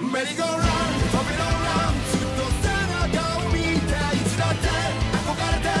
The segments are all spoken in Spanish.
merry go run.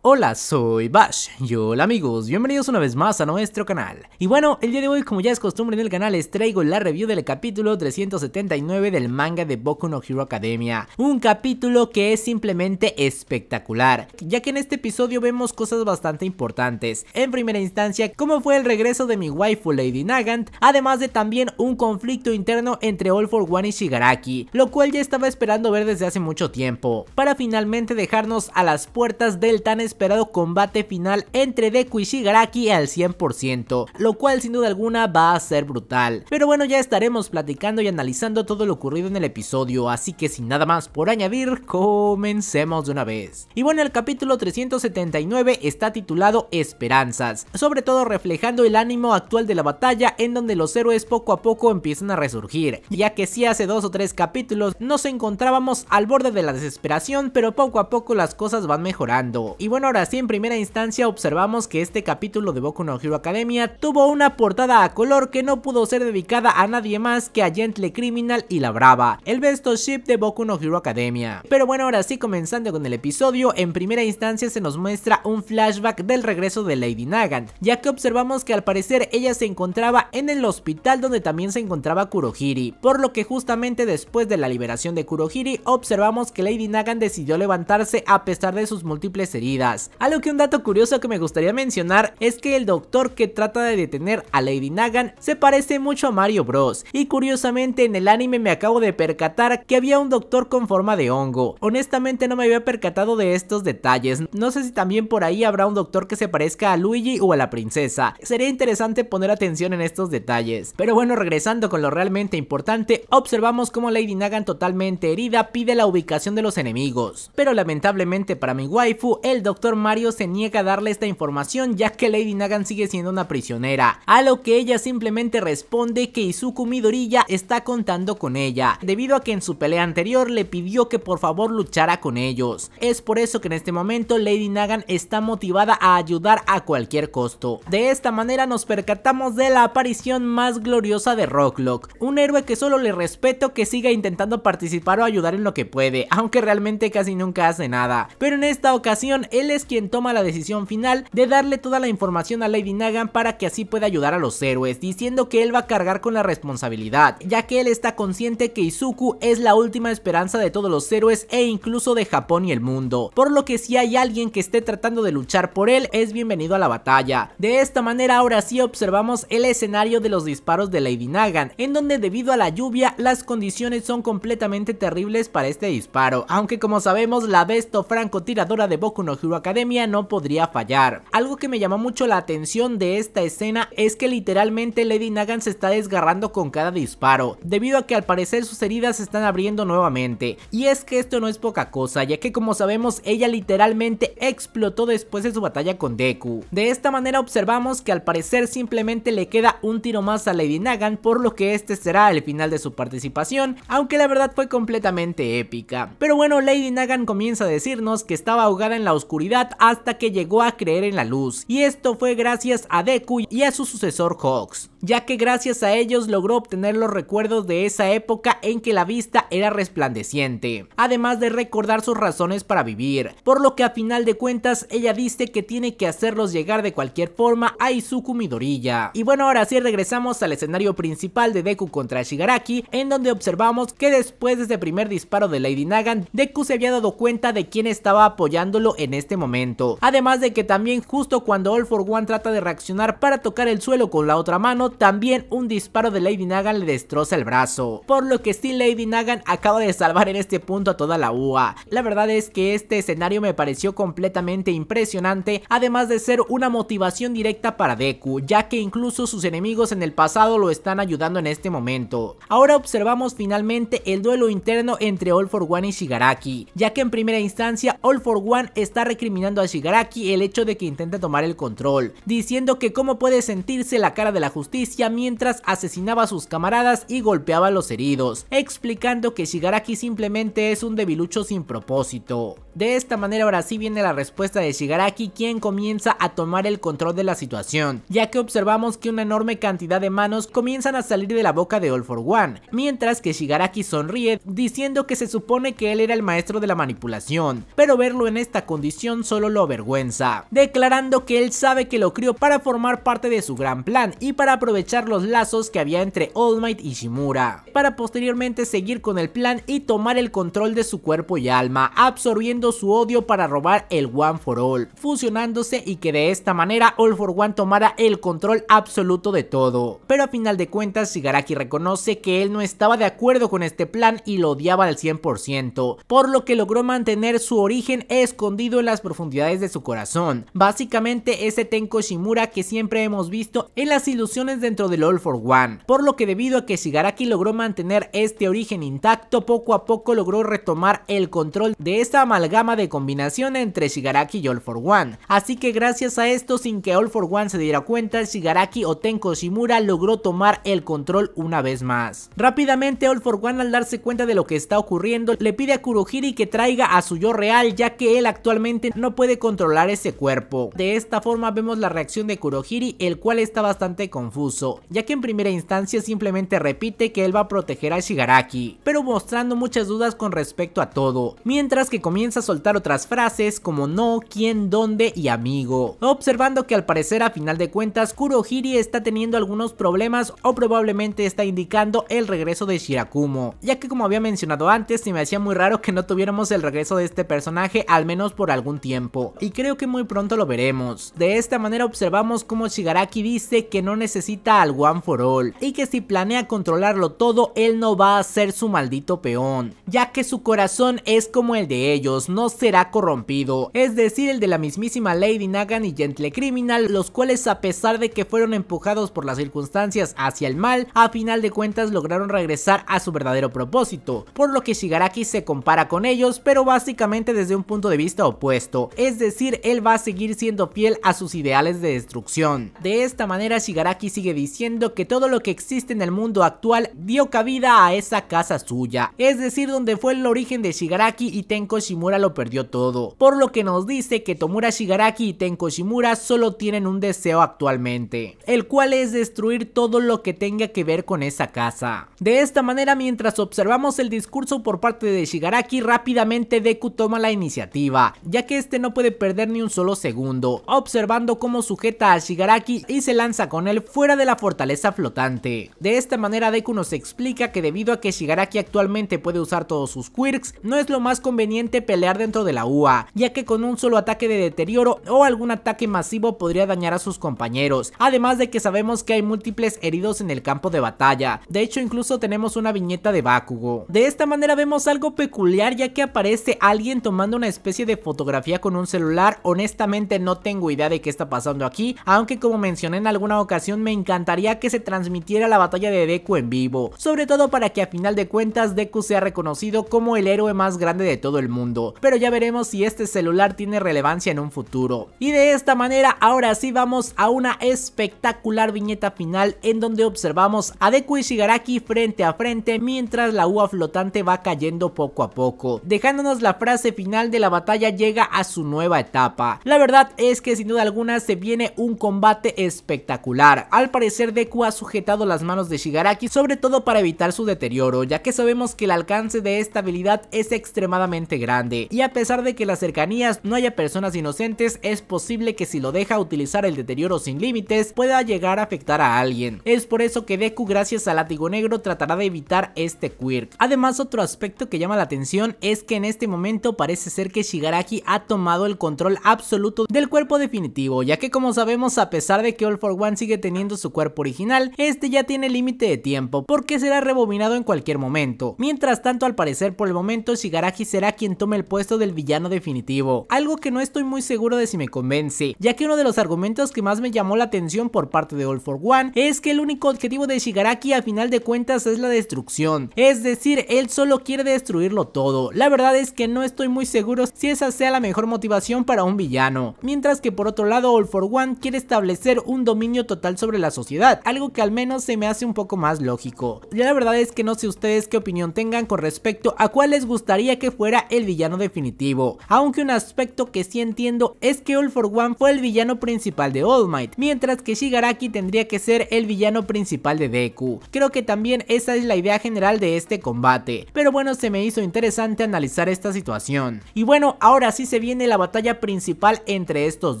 Hola, soy Bash y hola amigos, bienvenidos una vez más a nuestro canal. Y bueno, el día de hoy como ya es costumbre en el canal les traigo la review del capítulo 379 del manga de Boku no Hero Academia. Un capítulo que es simplemente espectacular, ya que en este episodio vemos cosas bastante importantes. En primera instancia, cómo fue el regreso de mi waifu Lady Nagant, además de también un conflicto interno entre All For One y Shigaraki, lo cual ya estaba esperando ver desde hace mucho tiempo, para finalmente dejarnos a las puertas del tan esperado combate final entre Deku y Shigaraki al 100%, lo cual sin duda alguna va a ser brutal. Pero bueno, ya estaremos platicando y analizando todo lo ocurrido en el episodio, así que sin nada más por añadir, comencemos de una vez. Y bueno, el capítulo 379 está titulado Esperanzas, sobre todo reflejando el ánimo actual de la batalla en donde los héroes poco a poco empiezan a resurgir, ya que si hace dos o tres capítulos nos encontrábamos al borde de la desesperación, pero poco a poco las cosas van mejorando. Y bueno, bueno, ahora sí, en primera instancia observamos que este capítulo de Boku no Hero Academia tuvo una portada a color que no pudo ser dedicada a nadie más que a Gentle Criminal y la Brava, el besto ship de Boku no Hero Academia. Pero bueno, ahora sí, comenzando con el episodio, en primera instancia se nos muestra un flashback del regreso de Lady Nagan, ya que observamos que al parecer ella se encontraba en el hospital donde también se encontraba Kurohiri, por lo que justamente después de la liberación de Kurohiri observamos que Lady Nagan decidió levantarse a pesar de sus múltiples heridas algo que un dato curioso que me gustaría mencionar es que el doctor que trata de detener a Lady Nagan se parece mucho a Mario Bros. Y curiosamente en el anime me acabo de percatar que había un doctor con forma de hongo. Honestamente no me había percatado de estos detalles. No sé si también por ahí habrá un doctor que se parezca a Luigi o a la princesa. Sería interesante poner atención en estos detalles. Pero bueno, regresando con lo realmente importante, observamos cómo Lady Nagan totalmente herida pide la ubicación de los enemigos. Pero lamentablemente para mi waifu, el doctor Mario se niega a darle esta información ya que Lady Nagan sigue siendo una prisionera, a lo que ella simplemente responde que Izuku Midoriya está contando con ella, debido a que en su pelea anterior le pidió que por favor luchara con ellos. Es por eso que en este momento Lady Nagan está motivada a ayudar a cualquier costo. De esta manera nos percatamos de la aparición más gloriosa de Rocklock, un héroe que solo le respeto que siga intentando participar o ayudar en lo que puede, aunque realmente casi nunca hace nada. Pero en esta ocasión él es quien toma la decisión final de darle toda la información a Lady Nagan para que así pueda ayudar a los héroes, diciendo que él va a cargar con la responsabilidad, ya que él está consciente que Izuku es la última esperanza de todos los héroes e incluso de Japón y el mundo, por lo que si hay alguien que esté tratando de luchar por él es bienvenido a la batalla. De esta manera ahora sí observamos el escenario de los disparos de Lady Nagan, en donde debido a la lluvia las condiciones son completamente terribles para este disparo, aunque como sabemos la besto francotiradora de Boku no Hero Academia no podría fallar. Algo que me llamó mucho la atención de esta escena es que literalmente Lady Nagan se está desgarrando con cada disparo, debido a que al parecer sus heridas se están abriendo nuevamente. Y es que esto no es poca cosa, ya que como sabemos ella literalmente explotó después de su batalla con Deku. De esta manera observamos que al parecer simplemente le queda un tiro más a Lady Nagan, por lo que este será el final de su participación, aunque la verdad fue completamente épica. Pero bueno, Lady Nagan comienza a decirnos que estaba ahogada en la oscuridad hasta que llegó a creer en la luz, y esto fue gracias a Deku y a su sucesor Hawks, ya que gracias a ellos logró obtener los recuerdos de esa época en que la vista era resplandeciente, además de recordar sus razones para vivir, por lo que a final de cuentas ella dice que tiene que hacerlos llegar de cualquier forma a Izuku Midoriya. Y bueno, ahora sí regresamos al escenario principal de Deku contra Shigaraki, en donde observamos que después de ese primer disparo de Lady Nagan, Deku se había dado cuenta de quién estaba apoyándolo en este momento. Además de que también justo cuando All for One trata de reaccionar para tocar el suelo con la otra mano, también un disparo de Lady Nagan le destroza el brazo. Por lo que Steel Lady Nagan acaba de salvar en este punto a toda la UA. La verdad es que este escenario me pareció completamente impresionante, además de ser una motivación directa para Deku, ya que incluso sus enemigos en el pasado lo están ayudando en este momento. Ahora observamos finalmente el duelo interno entre All for One y Shigaraki, ya que en primera instancia All for One está recriminando eliminando a Shigaraki el hecho de que intente tomar el control, diciendo que cómo puede sentirse la cara de la justicia mientras asesinaba a sus camaradas y golpeaba a los heridos, explicando que Shigaraki simplemente es un debilucho sin propósito. De esta manera ahora sí viene la respuesta de Shigaraki quien comienza a tomar el control de la situación, ya que observamos que una enorme cantidad de manos comienzan a salir de la boca de All for One, mientras que Shigaraki sonríe diciendo que se supone que él era el maestro de la manipulación, pero verlo en esta condición solo lo avergüenza, declarando que él sabe que lo crió para formar parte de su gran plan y para aprovechar los lazos que había entre All Might y Shimura, para posteriormente seguir con el plan y tomar el control de su cuerpo y alma, absorbiendo su odio para robar el One for All, fusionándose y que de esta manera All for One tomara el control absoluto de todo. Pero a final de cuentas, Shigaraki reconoce que él no estaba de acuerdo con este plan y lo odiaba al 100%, por lo que logró mantener su origen escondido en la profundidades de su corazón. Básicamente ese Tenko Shimura que siempre hemos visto en las ilusiones dentro del All for One, por lo que debido a que Shigaraki logró mantener este origen intacto, poco a poco logró retomar el control de esta amalgama de combinación entre Shigaraki y All for One. Así que gracias a esto, sin que All for One se diera cuenta, Shigaraki o Tenko Shimura logró tomar el control una vez más. Rápidamente All for One al darse cuenta de lo que está ocurriendo, le pide a Kurohiri que traiga a su yo real ya que él actualmente no puede controlar ese cuerpo. De esta forma vemos la reacción de Kurohiri, el cual está bastante confuso, ya que en primera instancia simplemente repite que él va a proteger a Shigaraki, pero mostrando muchas dudas con respecto a todo, mientras que comienza a soltar otras frases como no, quién, dónde y amigo, observando que al parecer a final de cuentas Kurohiri está teniendo algunos problemas o probablemente está indicando el regreso de Shirakumo, ya que como había mencionado antes se me hacía muy raro que no tuviéramos el regreso de este personaje al menos por algún tiempo, y creo que muy pronto lo veremos. De esta manera observamos cómo Shigaraki dice que no necesita al One for All, y que si planea controlarlo todo, él no va a ser su maldito peón, ya que su corazón es como el de ellos, no será corrompido, es decir el de la mismísima Lady Nagan y Gentle Criminal, los cuales a pesar de que fueron empujados por las circunstancias hacia el mal, a final de cuentas lograron regresar a su verdadero propósito, por lo que Shigaraki se compara con ellos, pero básicamente desde un punto de vista opuesto es decir, él va a seguir siendo fiel a sus ideales de destrucción. De esta manera Shigaraki sigue diciendo que todo lo que existe en el mundo actual dio cabida a esa casa suya, es decir, donde fue el origen de Shigaraki y Tenko Shimura lo perdió todo, por lo que nos dice que Tomura Shigaraki y Tenko Shimura solo tienen un deseo actualmente, el cual es destruir todo lo que tenga que ver con esa casa. De esta manera, mientras observamos el discurso por parte de Shigaraki, rápidamente Deku toma la iniciativa, ya que este no puede perder ni un solo segundo, observando cómo sujeta a Shigaraki y se lanza con él fuera de la fortaleza flotante. De esta manera Deku nos explica que debido a que Shigaraki actualmente puede usar todos sus quirks, no es lo más conveniente pelear dentro de la UA, ya que con un solo ataque de deterioro o algún ataque masivo podría dañar a sus compañeros, además de que sabemos que hay múltiples heridos en el campo de batalla, de hecho incluso tenemos una viñeta de Bakugo. De esta manera vemos algo peculiar ya que aparece alguien tomando una especie de fotografía con un celular, honestamente no tengo idea de qué está pasando aquí, aunque como mencioné en alguna ocasión me encantaría que se transmitiera la batalla de Deku en vivo, sobre todo para que a final de cuentas Deku sea reconocido como el héroe más grande de todo el mundo, pero ya veremos si este celular tiene relevancia en un futuro. Y de esta manera ahora sí vamos a una espectacular viñeta final en donde observamos a Deku y Shigaraki frente a frente mientras la uva flotante va cayendo poco a poco, dejándonos la frase final de la batalla llega a su nueva etapa. La verdad es que sin duda alguna se viene un combate espectacular. Al parecer Deku ha sujetado las manos de Shigaraki sobre todo para evitar su deterioro ya que sabemos que el alcance de esta habilidad es extremadamente grande y a pesar de que las cercanías no haya personas inocentes es posible que si lo deja utilizar el deterioro sin límites pueda llegar a afectar a alguien. Es por eso que Deku gracias al látigo negro tratará de evitar este quirk. Además otro aspecto que llama la atención es que en este momento parece ser que Shigaraki ha tomado el control absoluto del cuerpo definitivo, ya que como sabemos a pesar de que All For One sigue teniendo su cuerpo original, este ya tiene límite de tiempo, porque será rebobinado en cualquier momento. Mientras tanto, al parecer por el momento Shigaraki será quien tome el puesto del villano definitivo, algo que no estoy muy seguro de si me convence, ya que uno de los argumentos que más me llamó la atención por parte de All For One es que el único objetivo de Shigaraki a final de cuentas es la destrucción, es decir, él solo quiere destruirlo todo. La verdad es que no estoy muy seguro si esa sea la mejor motivación para un villano. Mientras que por otro lado All for One quiere establecer un dominio total sobre la sociedad, algo que al menos se me hace un poco más lógico. Ya la verdad es que no sé ustedes qué opinión tengan con respecto a cuál les gustaría que fuera el villano definitivo, aunque un aspecto que sí entiendo es que All for One fue el villano principal de All Might, mientras que Shigaraki tendría que ser el villano principal de Deku. Creo que también esa es la idea general de este combate, pero bueno se me hizo interesante analizar esta situación. Y bueno, ahora sí se viene la batalla principal entre estos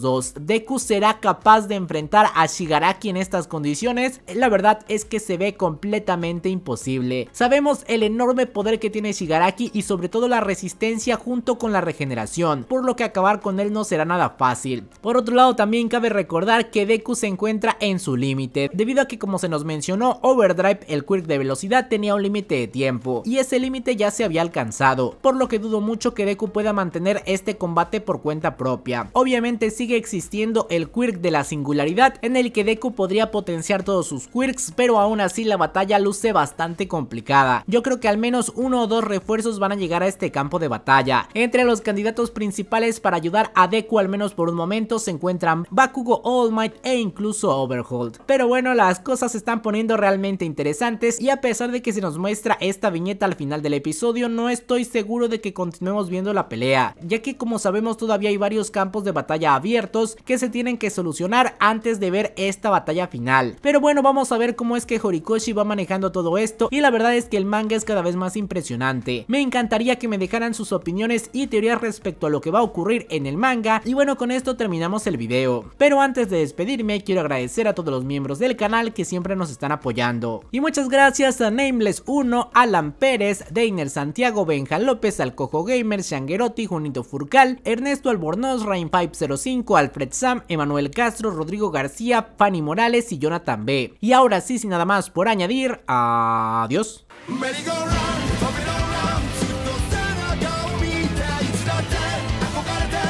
dos. Deku será capaz de enfrentar a Shigaraki en estas condiciones. La verdad es que se ve completamente imposible. Sabemos el enorme poder que tiene Shigaraki y sobre todo la resistencia junto con la regeneración, por lo que acabar con él no será nada fácil. Por otro lado también cabe recordar que Deku se encuentra en su límite, debido a que como se nos mencionó Overdrive el quirk de velocidad tenía un límite de tiempo y ese límite ya se había alcanzado, por lo que dudo mucho que Deku pueda mantener este combate combate por cuenta propia. Obviamente sigue existiendo el quirk de la singularidad en el que Deku podría potenciar todos sus quirks, pero aún así la batalla luce bastante complicada. Yo creo que al menos uno o dos refuerzos van a llegar a este campo de batalla. Entre los candidatos principales para ayudar a Deku al menos por un momento se encuentran Bakugo, All Might e incluso Overhold. Pero bueno, las cosas se están poniendo realmente interesantes y a pesar de que se nos muestra esta viñeta al final del episodio, no estoy seguro de que continuemos viendo la pelea, ya que como sabemos todavía hay varios campos de batalla abiertos que se tienen que solucionar antes de ver esta batalla final. Pero bueno, vamos a ver cómo es que Horikoshi va manejando todo esto y la verdad es que el manga es cada vez más impresionante. Me encantaría que me dejaran sus opiniones y teorías respecto a lo que va a ocurrir en el manga y bueno, con esto terminamos el video. Pero antes de despedirme, quiero agradecer a todos los miembros del canal que siempre nos están apoyando. Y muchas gracias a Nameless1, Alan Pérez, Deiner Santiago, Benja López, Alcojo Gamer, Shanguerotti, Junito Furcal, Ernesto Albornoz, Rain 505 05, Alfred Sam, Emanuel Castro, Rodrigo García, Fanny Morales y Jonathan B. Y ahora sí, sin nada más por añadir, adiós.